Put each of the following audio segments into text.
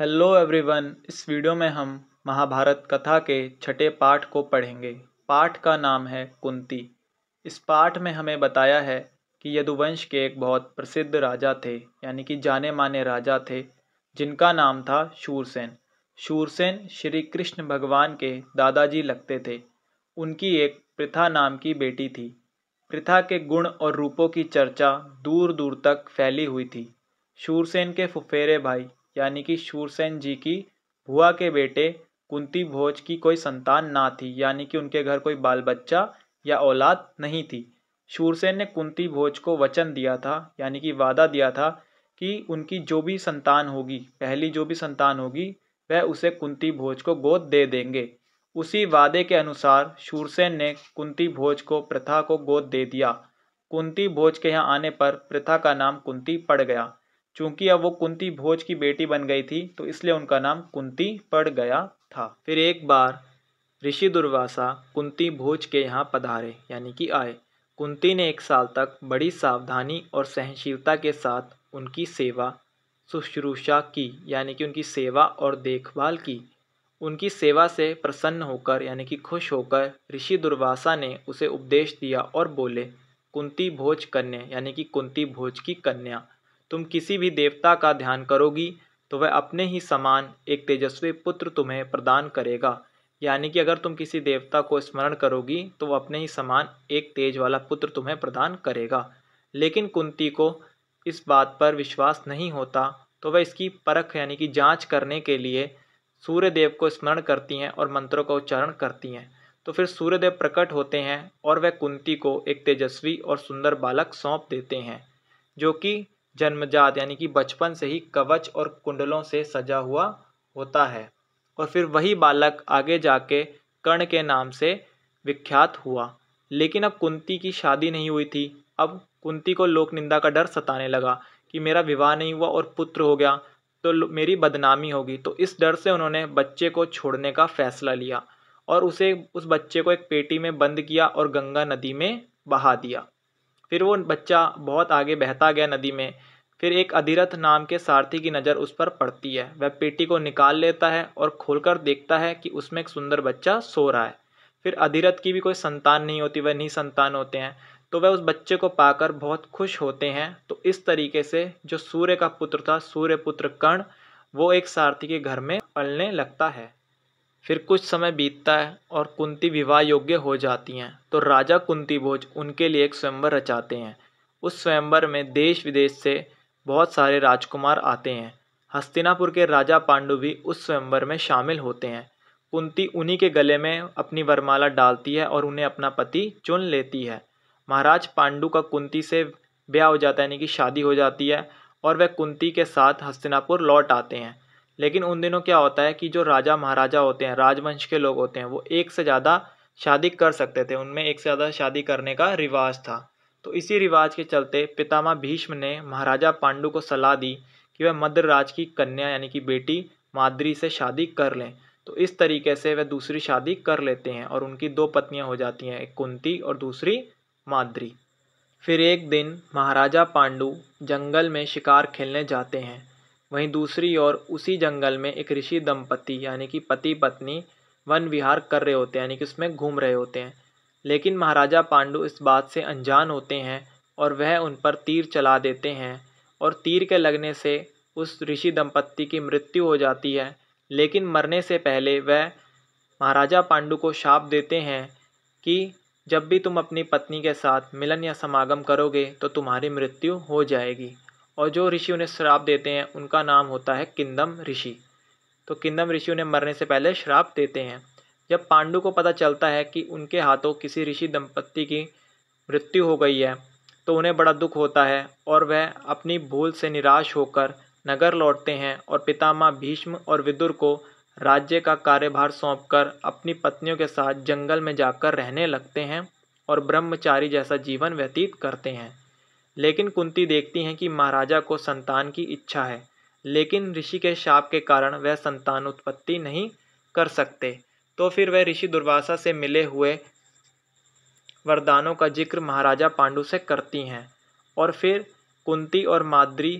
hello everyone इस video में हम महाभारत कथा के छठे पाठ को पढ़ेंगे पाठ का नाम है कुंती इस पाठ में हमें बताया है कि यदुवंश के एक बहुत प्रसिद्ध राजा थे यानी कि जाने माने राजा थे जिनका नाम था शूरसेन शूरसेन श्री कृष्ण भगवान के दादाजी लगते थे उनकी एक प्रथा नाम की बेटी थी प्रथा के गुण और रूपों की चर्चा दूर दूर तक फैली हुई थी शूरसेन के फुफेरे भाई यानी कि शूरसेन जी की भुआ के बेटे कुंती भोज की कोई संतान ना थी यानी कि उनके घर कोई बाल बच्चा या औलाद नहीं थी शूरसेन ने कुंती भोज को वचन दिया था यानी कि वादा दिया था कि उनकी जो भी संतान होगी पहली जो भी संतान होगी वह उसे कुंती भोज को गोद दे देंगे उसी वादे के अनुसार शूरसेन ने कुंती भोज को प्रथा को गोद दे दिया कुंती भोज के यहाँ आने पर प्रथा का नाम कुंती पड़ गया चूंकि अब वो कुंती भोज की बेटी बन गई थी तो इसलिए उनका नाम कुंती पड़ गया था फिर एक बार ऋषि दुर्वासा कुंती भोज के यहाँ पधारे यानी कि आए कुंती ने एक साल तक बड़ी सावधानी और सहनशीलता के साथ उनकी सेवा शुश्रूषा की यानी कि उनकी सेवा और देखभाल की उनकी सेवा से प्रसन्न होकर यानी कि खुश होकर ऋषि दुर्वासा ने उसे उपदेश दिया और बोले कुंती भोज कन्या यानी कि कुंती भोज की कन्या तुम किसी भी देवता का ध्यान करोगी तो वह अपने ही समान एक तेजस्वी पुत्र तुम्हें प्रदान करेगा यानी कि अगर तुम किसी देवता को स्मरण करोगी तो वह अपने ही समान एक तेज वाला पुत्र तुम्हें प्रदान करेगा लेकिन कुंती को इस बात पर विश्वास नहीं होता तो वह इसकी परख यानी कि जांच करने के लिए सूर्यदेव को स्मरण करती हैं और मंत्रों का उच्चारण करती हैं तो फिर सूर्यदेव प्रकट होते हैं और वह कुंती को एक तेजस्वी और सुंदर बालक सौंप देते हैं जो कि जन्मजात यानी कि बचपन से ही कवच और कुंडलों से सजा हुआ होता है और फिर वही बालक आगे जाके कर्ण के नाम से विख्यात हुआ लेकिन अब कुंती की शादी नहीं हुई थी अब कुंती को लोक निंदा का डर सताने लगा कि मेरा विवाह नहीं हुआ और पुत्र हो गया तो मेरी बदनामी होगी तो इस डर से उन्होंने बच्चे को छोड़ने का फैसला लिया और उसे उस बच्चे को एक पेटी में बंद किया और गंगा नदी में बहा दिया फिर वो बच्चा बहुत आगे बहता गया नदी में फिर एक अधिरथ नाम के सारथी की नज़र उस पर पड़ती है वह पेटी को निकाल लेता है और खोलकर देखता है कि उसमें एक सुंदर बच्चा सो रहा है फिर अधिरथ की भी कोई संतान नहीं होती वह नहीं संतान होते हैं तो वह उस बच्चे को पाकर बहुत खुश होते हैं तो इस तरीके से जो सूर्य का पुत्र था सूर्य पुत्र कर्ण वो एक सारथी के घर में पलने लगता है फिर कुछ समय बीतता है और कुंती विवाह योग्य हो जाती हैं तो राजा कुंती भोज उनके लिए एक स्वयंवर रचाते हैं उस स्वयंवर में देश विदेश से बहुत सारे राजकुमार आते हैं हस्तिनापुर के राजा पांडु भी उस स्वयंवर में शामिल होते हैं कुंती उन्हीं के गले में अपनी वरमाला डालती है और उन्हें अपना पति चुन लेती है महाराज पांडु का कुंती से ब्याह हो जाता है यानी कि शादी हो जाती है और वह कुंती के साथ हस्तिनापुर लौट आते हैं लेकिन उन दिनों क्या होता है कि जो राजा महाराजा होते हैं राजवंश के लोग होते हैं वो एक से ज़्यादा शादी कर सकते थे उनमें एक से ज़्यादा शादी करने का रिवाज था तो इसी रिवाज के चलते पितामह भीष्म ने महाराजा पांडु को सलाह दी कि वह मध्य राज की कन्या यानी कि बेटी माद्री से शादी कर लें तो इस तरीके से वह दूसरी शादी कर लेते हैं और उनकी दो पत्नियां हो जाती हैं एक कुंती और दूसरी माद्री फिर एक दिन महाराजा पांडु जंगल में शिकार खेलने जाते हैं वहीं दूसरी ओर उसी जंगल में एक ऋषि दंपति यानी कि पति पत्नी वन विहार कर रहे होते हैं यानी कि उसमें घूम रहे होते हैं लेकिन महाराजा पांडु इस बात से अनजान होते हैं और वह उन पर तीर चला देते हैं और तीर के लगने से उस ऋषि दंपत्ति की मृत्यु हो जाती है लेकिन मरने से पहले वह महाराजा पांडु को शाप देते हैं कि जब भी तुम अपनी पत्नी के साथ मिलन या समागम करोगे तो तुम्हारी मृत्यु हो जाएगी और जो ऋषि उन्हें श्राप देते हैं उनका नाम होता है किंदम ऋषि तो किंदम ऋषि उन्हें मरने से पहले श्राप देते हैं जब पांडु को पता चलता है कि उनके हाथों किसी ऋषि दंपत्ति की मृत्यु हो गई है तो उन्हें बड़ा दुख होता है और वह अपनी भूल से निराश होकर नगर लौटते हैं और पितामह भीष्म और विदुर को राज्य का कार्यभार सौंपकर अपनी पत्नियों के साथ जंगल में जाकर रहने लगते हैं और ब्रह्मचारी जैसा जीवन व्यतीत करते हैं लेकिन कुंती देखती हैं कि महाराजा को संतान की इच्छा है लेकिन ऋषि के शाप के कारण वह संतान उत्पत्ति नहीं कर सकते तो फिर वह ऋषि दुर्वासा से मिले हुए वरदानों का जिक्र महाराजा पांडु से करती हैं और फिर कुंती और माद्री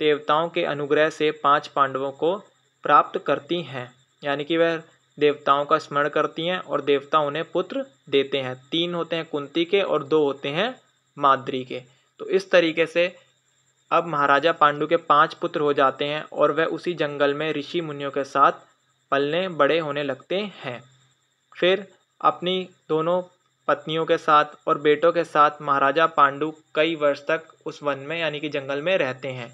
देवताओं के अनुग्रह से पांच पांडवों को प्राप्त करती हैं यानी कि वह देवताओं का स्मरण करती हैं और देवता उन्हें पुत्र देते हैं तीन होते हैं कुंती के और दो होते हैं माद्री के तो इस तरीके से अब महाराजा पांडु के पांच पुत्र हो जाते हैं और वह उसी जंगल में ऋषि मुनियों के साथ पलने बड़े होने लगते हैं फिर अपनी दोनों पत्नियों के साथ और बेटों के साथ महाराजा पांडु कई वर्ष तक उस वन में यानी कि जंगल में रहते हैं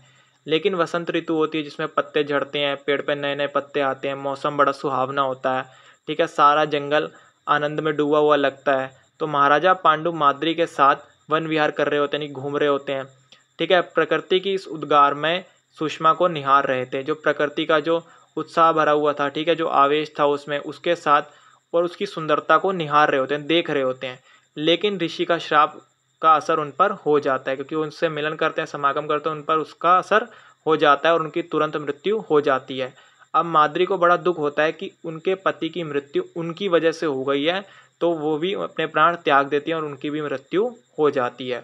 लेकिन वसंत ऋतु होती है जिसमें पत्ते झड़ते हैं पेड़ पर पे नए नए पत्ते आते हैं मौसम बड़ा सुहावना होता है ठीक है सारा जंगल आनंद में डूबा हुआ लगता है तो महाराजा पांडु माद्री के साथ वन विहार कर रहे होते हैं घूम रहे होते हैं ठीक है प्रकृति की इस उद्गार में सुषमा को निहार रहे थे जो प्रकृति का जो उत्साह भरा हुआ था ठीक है जो आवेश था उसमें उसके साथ और उसकी सुंदरता को निहार रहे होते हैं देख रहे होते हैं लेकिन ऋषि का श्राप का असर उन पर हो जाता है क्योंकि उनसे मिलन करते हैं समागम करते हैं उन पर उसका असर हो जाता है और उनकी तुरंत मृत्यु हो जाती है अब माद्री को बड़ा दुख होता है कि उनके पति की मृत्यु उनकी वजह से हो गई है तो वो भी अपने प्राण त्याग देती हैं और उनकी भी मृत्यु हो जाती है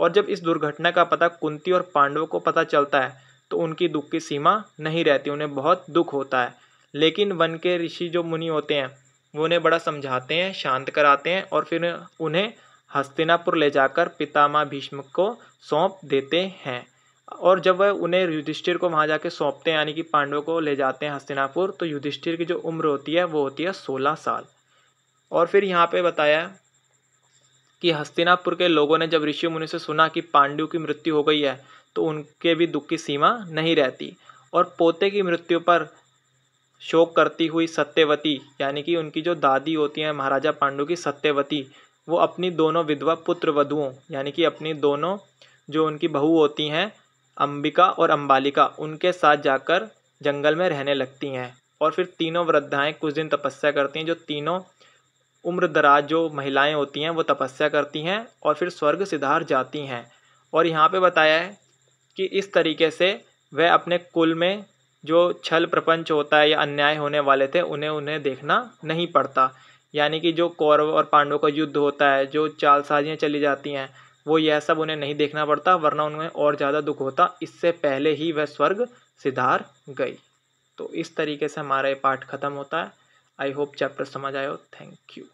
और जब इस दुर्घटना का पता कुंती और पांडवों को पता चलता है तो उनकी दुख की सीमा नहीं रहती उन्हें बहुत दुख होता है लेकिन वन के ऋषि जो मुनि होते हैं वो उन्हें बड़ा समझाते हैं शांत कराते हैं और फिर उन्हें हस्तिनापुर ले जाकर पितामा भीष्म को सौंप देते हैं और जब वह उन्हें युधिष्ठिर को वहाँ जाके सौंपते हैं यानी कि पांडवों को ले जाते हैं हस्तिनापुर तो युधिष्ठिर की जो उम्र होती है वो होती है सोलह साल और फिर यहाँ पे बताया कि हस्तिनापुर के लोगों ने जब ऋषि मुनि से सुना कि पांडु की मृत्यु हो गई है तो उनके भी दुख की सीमा नहीं रहती और पोते की मृत्यु पर शोक करती हुई सत्यवती यानी कि उनकी जो दादी होती हैं महाराजा पांडु की सत्यवती वो अपनी दोनों विधवा पुत्र वधुओं यानी कि अपनी दोनों जो उनकी बहू होती हैं अंबिका और अंबालिका उनके साथ जाकर जंगल में रहने लगती हैं और फिर तीनों वृद्धाएँ कुछ दिन तपस्या करती हैं जो तीनों उम्र दराज जो महिलाएं होती हैं वो तपस्या करती हैं और फिर स्वर्ग सिधार जाती हैं और यहाँ पे बताया है कि इस तरीके से वह अपने कुल में जो छल प्रपंच होता है या अन्याय होने वाले थे उन्हें उन्हें देखना नहीं पड़ता यानी कि जो कौरव और पांडवों का युद्ध होता है जो चालसाजियाँ चली जाती हैं वो यह सब उन्हें नहीं देखना पड़ता वरना उन्हें और ज़्यादा दुख होता इससे पहले ही वह स्वर्ग सिधार गई तो इस तरीके से हमारा ये पाठ ख़त्म होता है आई होप चैप्टर समझ आए हो थैंक यू